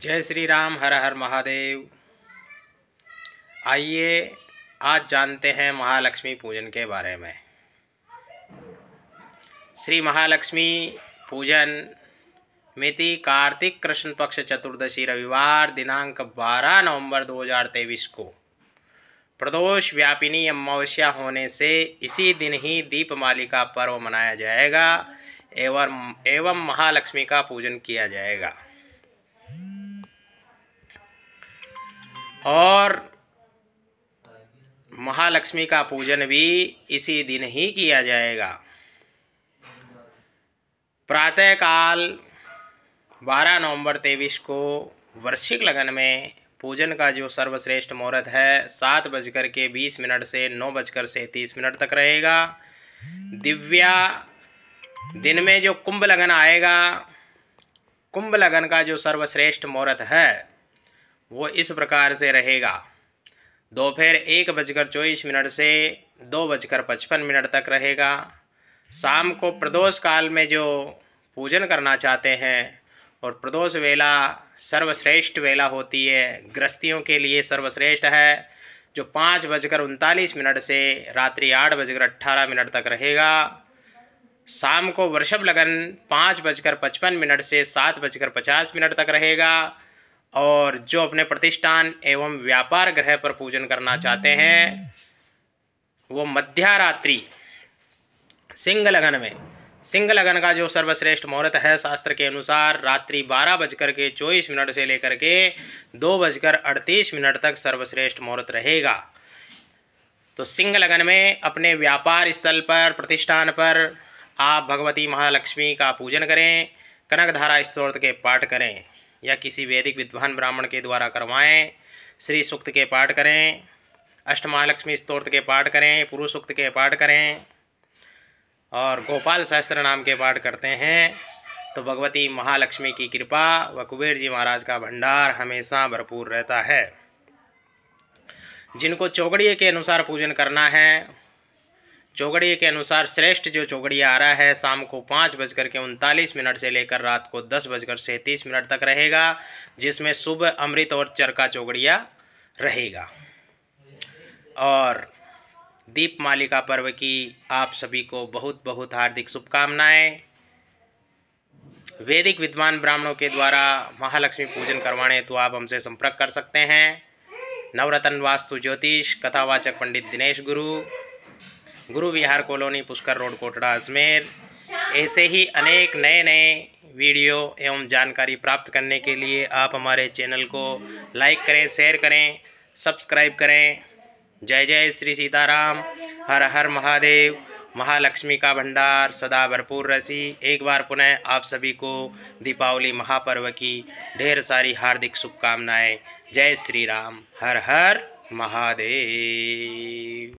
जय श्री राम हर हर महादेव आइए आज जानते हैं महालक्ष्मी पूजन के बारे में श्री महालक्ष्मी पूजन मिति कार्तिक कृष्ण पक्ष चतुर्दशी रविवार दिनांक 12 नवंबर 2023 को प्रदोष व्यापिनी अमावस्या होने से इसी दिन ही दीपमाली का पर्व मनाया जाएगा एवं एवं महालक्ष्मी का पूजन किया जाएगा और महालक्ष्मी का पूजन भी इसी दिन ही किया जाएगा प्रातःकाल 12 नवंबर तेईस को वर्षिक लगन में पूजन का जो सर्वश्रेष्ठ मुहूर्त है सात बजकर के बीस मिनट से नौ बजकर से तीस मिनट तक रहेगा दिव्या दिन में जो कुंभ लगन आएगा कुंभ लगन का जो सर्वश्रेष्ठ मुहूर्त है वो इस प्रकार से रहेगा दोपहर एक बजकर चौबीस मिनट से दो बजकर पचपन मिनट तक रहेगा शाम को प्रदोष काल में जो पूजन करना चाहते हैं और प्रदोष वेला सर्वश्रेष्ठ वेला होती है गृहस्थियों के लिए सर्वश्रेष्ठ है जो पाँच बजकर उनतालीस मिनट से रात्रि आठ बजकर अट्ठारह मिनट तक रहेगा शाम को वृषभ लगन पाँच बजकर पचपन मिनट से सात बजकर पचास मिनट तक रहेगा और जो अपने प्रतिष्ठान एवं व्यापार ग्रह पर पूजन करना चाहते हैं वो मध्यारात्रि सिंह लगन में सिंह लगन का जो सर्वश्रेष्ठ मुहूर्त है शास्त्र के अनुसार रात्रि बारह बजकर के चौबीस मिनट से लेकर के दो बजकर अड़तीस मिनट तक सर्वश्रेष्ठ मुहूर्त रहेगा तो सिंह लगन में अपने व्यापार स्थल पर प्रतिष्ठान पर आप भगवती महालक्ष्मी का पूजन करें कनक धारा स्त्रोत के पाठ करें या किसी वैदिक विद्वान ब्राह्मण के द्वारा करवाएं श्री सूक्त के पाठ करें अष्टमहालक्ष्मी स्तोत्र के पाठ करें पुरुष सूक्त के पाठ करें और गोपाल सहस्त्र नाम के पाठ करते हैं तो भगवती महालक्ष्मी की कृपा व कुबेर जी महाराज का भंडार हमेशा भरपूर रहता है जिनको चौकड़िए के अनुसार पूजन करना है चौगड़िए के अनुसार श्रेष्ठ जो चौगड़िया आ रहा है शाम को पाँच बजकर के उनतालीस मिनट से लेकर रात को दस बजकर सैंतीस मिनट तक रहेगा जिसमें सुबह अमृत और चरका चौगड़िया रहेगा और दीप मालिका पर्व की आप सभी को बहुत बहुत हार्दिक शुभकामनाएं वैदिक विद्वान ब्राह्मणों के द्वारा महालक्ष्मी पूजन करवाने तो आप हमसे संपर्क कर सकते हैं नवरत्न वास्तु ज्योतिष कथावाचक पंडित दिनेश गुरु गुरु विहार कॉलोनी पुष्कर रोड कोटड़ा अजमेर ऐसे ही अनेक नए नए वीडियो एवं जानकारी प्राप्त करने के लिए आप हमारे चैनल को लाइक करें शेयर करें सब्सक्राइब करें जय जय श्री सीताराम हर हर महादेव महालक्ष्मी का भंडार सदा भरपूर रसी एक बार पुनः आप सभी को दीपावली महापर्व की ढेर सारी हार्दिक शुभकामनाएं जय श्री राम हर हर महादेव